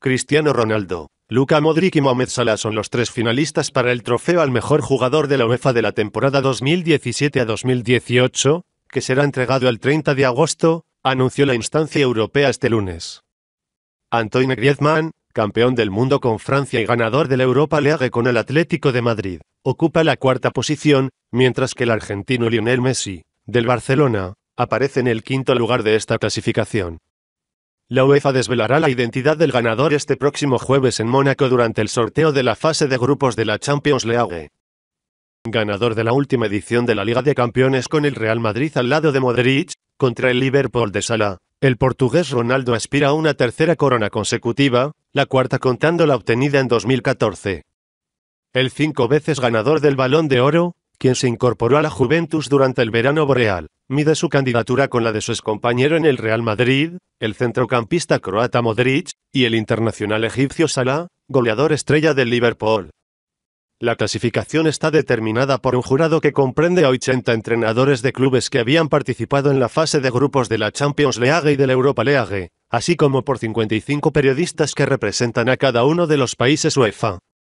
Cristiano Ronaldo, Luca Modric y Mohamed Salah son los tres finalistas para el trofeo al mejor jugador de la UEFA de la temporada 2017 a 2018, que será entregado el 30 de agosto, anunció la instancia europea este lunes. Antoine Griezmann, campeón del mundo con Francia y ganador de la Europa League con el Atlético de Madrid, ocupa la cuarta posición, mientras que el argentino Lionel Messi, del Barcelona, aparece en el quinto lugar de esta clasificación. La UEFA desvelará la identidad del ganador este próximo jueves en Mónaco durante el sorteo de la fase de grupos de la Champions League. Ganador de la última edición de la Liga de Campeones con el Real Madrid al lado de Modric, contra el Liverpool de Sala, el portugués Ronaldo aspira a una tercera corona consecutiva, la cuarta contando la obtenida en 2014. El cinco veces ganador del Balón de Oro, quien se incorporó a la Juventus durante el verano boreal mide su candidatura con la de su excompañero en el Real Madrid, el centrocampista croata Modric, y el internacional egipcio Salah, goleador estrella del Liverpool. La clasificación está determinada por un jurado que comprende a 80 entrenadores de clubes que habían participado en la fase de grupos de la Champions League y de la Europa League, así como por 55 periodistas que representan a cada uno de los países UEFA.